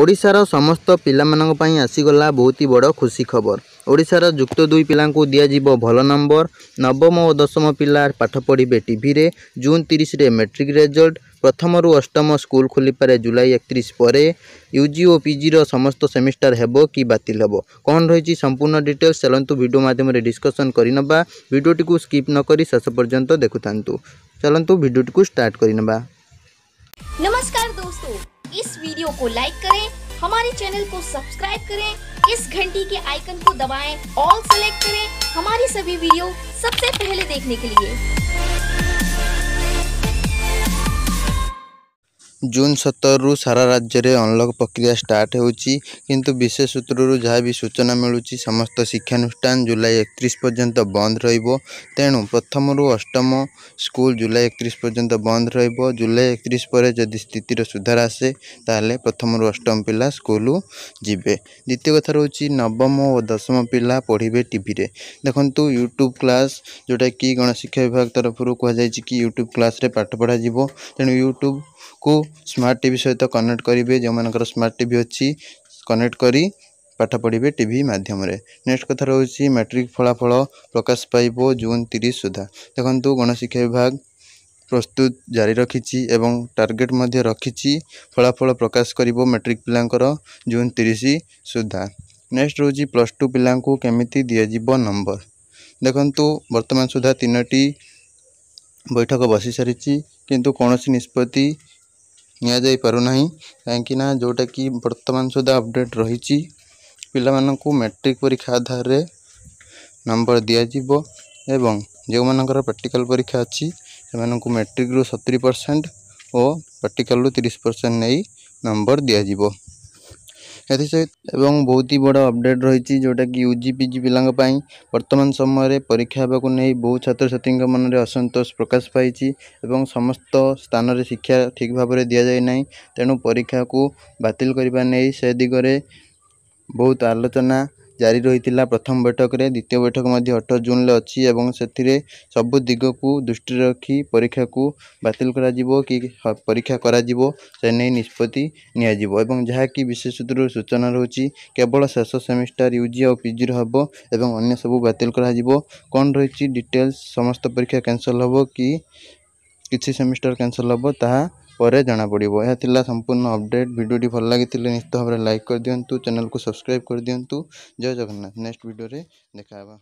ଓଡ଼ିଶାର ସମସ୍ତ ପିଲାମାନଙ୍କ ପାଇଁ ଆସିଗଲା ବହୁତ ବଡ଼ ଖୁସି ଖବର ଓଡ଼ିଶାର ଯୁକ୍ତ ଦୁଇ ପିଲାଙ୍କୁ ଦିଆଯିବ ଭଲ ନମ୍ବର ନବମ ଓ ଦଶମ ପିଲା ପାଠ ପଢ଼ିବେ ଟିଭିରେ ଜୁନ୍ ତିରିଶରେ ମେଟ୍ରିକ୍ ରେଜଲ୍ଟ ପ୍ରଥମରୁ ଅଷ୍ଟମ ସ୍କୁଲ ଖୋଲିପାରେ ଜୁଲାଇ ଏକତିରିଶ ପରେ ୟୁ ଜି ଓ ପିଜିର ସମସ୍ତ ସେମିଷ୍ଟାର ହେବ କି ବାତିଲ ହେବ କ'ଣ ରହିଛି ସମ୍ପୂର୍ଣ୍ଣ ଡିଟେଲ୍ସ ଚାଲନ୍ତୁ ଭିଡ଼ିଓ ମାଧ୍ୟମରେ ଡିସ୍କସନ୍ କରିନେବା ଭିଡ଼ିଓଟିକୁ ସ୍କିପ୍ ନ କରି ଶେଷ ପର୍ଯ୍ୟନ୍ତ ଦେଖୁଥାନ୍ତୁ ଚାଲନ୍ତୁ ଭିଡ଼ିଓଟିକୁ ଷ୍ଟାର୍ଟ କରିନେବା ନମସ୍କାର इस वीडियो को लाइक करें हमारे चैनल को सब्सक्राइब करें इस घंटी के आइकन को दबाएं, ऑल सेलेक्ट करें हमारी सभी वीडियो सबसे पहले देखने के लिए जून सतर रु सारा राज्यले अनलक प्रक्रिया स्टार किंतु विशेष सूत्र सूत्रहरू जहाँबि सूचना मे समस्त शिक्षानुष्ठान जुलै एकतिस पर्यन्त बन्द रह प्रथम रु अष्टम स्कुल जुलै एकतिस पर्यन्त बन्द रहुल एकतिस स्थिति र सुधार आसे त प्रथम रु अष्टम पहिला स्कुल जे द्वितीय कथा रह नवम ओ दशम पिया पढि टिभी देख्नु युट्युब क्लास जोटा जोटाकि गणशिक्षा विभाग तरफ तरफुर्सि युट्युब क्लास पाठ पढा तुट्युब को ସ୍ମାର୍ଟ ଟିଭି ସହିତ କନେକ୍ଟ କରିବେ ଯେଉଁମାନଙ୍କର ସ୍ମାର୍ଟ ଟିଭି ଅଛି କନେକ୍ଟ କରି ପାଠ ପଢ଼ିବେ ଟିଭି ମାଧ୍ୟମରେ ନେକ୍ସଟ କଥା ରହୁଛି ମାଟ୍ରିକ ଫଳାଫଳ ପ୍ରକାଶ ପାଇବ ଜୁନ୍ ତିରିଶ ସୁଦ୍ଧା ଦେଖନ୍ତୁ ଗଣଶିକ୍ଷା ବିଭାଗ ପ୍ରସ୍ତୁତ ଜାରି ରଖିଛି ଏବଂ ଟାର୍ଗେଟ ମଧ୍ୟ ରଖିଛି ଫଳାଫଳ ପ୍ରକାଶ କରିବ ମେଟ୍ରିକ ପିଲାଙ୍କର ଜୁନ୍ ତିରିଶ ସୁଦ୍ଧା ନେକ୍ସଟ ରହୁଛି ପ୍ଲସ୍ ଟୁ ପିଲାଙ୍କୁ କେମିତି ଦିଆଯିବ ନମ୍ବର ଦେଖନ୍ତୁ ବର୍ତ୍ତମାନ ସୁଦ୍ଧା ତିନୋଟି ବୈଠକ ବସିସାରିଛି କିନ୍ତୁ କୌଣସି ନିଷ୍ପତ୍ତି ନିଆଯାଇପାରୁନାହିଁ କାହିଁକିନା ଯେଉଁଟାକି ବର୍ତ୍ତମାନ ସୁଦ୍ଧା ଅପଡ଼େଟ୍ ରହିଛି ପିଲାମାନଙ୍କୁ ମେଟ୍ରିକ୍ ପରୀକ୍ଷା ଆଧାରରେ ନମ୍ବର ଦିଆଯିବ ଏବଂ ଯେଉଁମାନଙ୍କର ପ୍ରାକ୍ଟିକାଲ୍ ପରୀକ୍ଷା ଅଛି ସେମାନଙ୍କୁ ମେଟ୍ରିକ୍ରୁ ସତୁରି ପରସେଣ୍ଟ ଓ ପ୍ରାକ୍ଟିକାଲ୍ରୁ ତିରିଶ ପରସେଣ୍ଟ ନେଇ ନମ୍ବର ଦିଆଯିବ ଏଥିସହିତ ଏବଂ ବହୁତ ହି ବଡ଼ ଅପଡ଼େଟ୍ ରହିଛି ଯେଉଁଟାକି ୟୁ ଜି ପି ଜି ପିଲାଙ୍କ ପାଇଁ ବର୍ତ୍ତମାନ ସମୟରେ ପରୀକ୍ଷା ହେବାକୁ ନେଇ ବହୁ ଛାତ୍ରଛାତ୍ରୀଙ୍କ ମନରେ ଅସନ୍ତୋଷ ପ୍ରକାଶ ପାଇଛି ଏବଂ ସମସ୍ତ ସ୍ଥାନରେ ଶିକ୍ଷା ଠିକ୍ ଭାବରେ ଦିଆଯାଇ ନାହିଁ ତେଣୁ ପରୀକ୍ଷାକୁ ବାତିଲ କରିବା ନେଇ ସେ ଦିଗରେ ବହୁତ ଆଲୋଚନା ଜାରି ରହିଥିଲା ପ୍ରଥମ ବୈଠକରେ ଦ୍ୱିତୀୟ ବୈଠକ ମଧ୍ୟ ଅଠର ଜୁନ୍ରେ ଅଛି ଏବଂ ସେଥିରେ ସବୁ ଦିଗକୁ ଦୃଷ୍ଟିରେ ରଖି ପରୀକ୍ଷାକୁ ବାତିଲ କରାଯିବ କି ପରୀକ୍ଷା କରାଯିବ ସେ ନେଇ ନିଷ୍ପତ୍ତି ନିଆଯିବ ଏବଂ ଯାହାକି ବିଶେଷ ସୂତ୍ରରୁ ସୂଚନା ରହୁଛି କେବଳ ଶେଷ ସେମିଷ୍ଟାର ୟୁ ଜି ଆଉ ପିଜିର ହେବ ଏବଂ ଅନ୍ୟ ସବୁ ବାତିଲ କରାଯିବ କ'ଣ ରହିଛି ଡିଟେଲ୍ସ ସମସ୍ତ ପରୀକ୍ଷା କ୍ୟାନସଲ୍ ହେବ କି କିଛି ସେମିଷ୍ଟାର କ୍ୟାନସଲ୍ ହେବ ତାହା ପରେ ଜଣାପଡ଼ିବ ଏହା ଥିଲା ସମ୍ପୂର୍ଣ୍ଣ ଅପଡ଼େଟ୍ ଭିଡ଼ିଓଟି ଭଲ ଲାଗିଥିଲେ ନିଶ୍ଚିତ ଭାବରେ ଲାଇକ୍ କରିଦିଅନ୍ତୁ ଚ୍ୟାନେଲ୍କୁ ସବସ୍କ୍ରାଇବ୍ କରିଦିଅନ୍ତୁ ଜୟ ଜଗନ୍ନାଥ ନେକ୍ସଟ୍ ଭିଡ଼ିଓରେ ଦେଖାହେବା